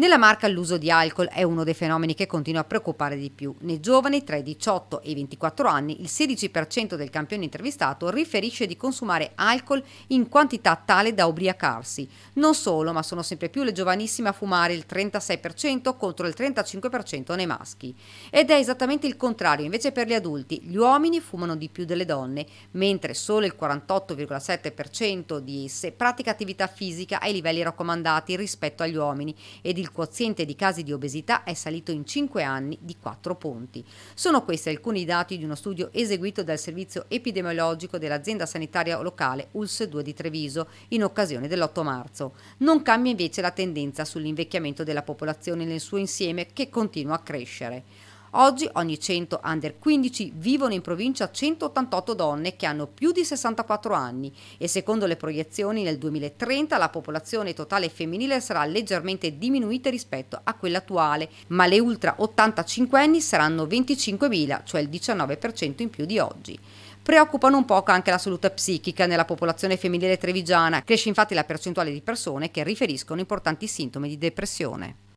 Nella marca l'uso di alcol è uno dei fenomeni che continua a preoccupare di più. Nei giovani tra i 18 e i 24 anni il 16% del campione intervistato riferisce di consumare alcol in quantità tale da ubriacarsi. Non solo, ma sono sempre più le giovanissime a fumare il 36% contro il 35% nei maschi. Ed è esattamente il contrario, invece per gli adulti gli uomini fumano di più delle donne, mentre solo il 48,7% di esse pratica attività fisica ai livelli raccomandati rispetto agli uomini ed il quoziente di casi di obesità è salito in 5 anni di 4 punti. Sono questi alcuni dati di uno studio eseguito dal servizio epidemiologico dell'azienda sanitaria locale ULS 2 di Treviso in occasione dell'8 marzo. Non cambia invece la tendenza sull'invecchiamento della popolazione nel suo insieme che continua a crescere. Oggi ogni 100 under 15 vivono in provincia 188 donne che hanno più di 64 anni e secondo le proiezioni nel 2030 la popolazione totale femminile sarà leggermente diminuita rispetto a quella attuale, ma le ultra 85 anni saranno 25.000, cioè il 19% in più di oggi. Preoccupano un poco anche la salute psichica nella popolazione femminile trevigiana, cresce infatti la percentuale di persone che riferiscono importanti sintomi di depressione.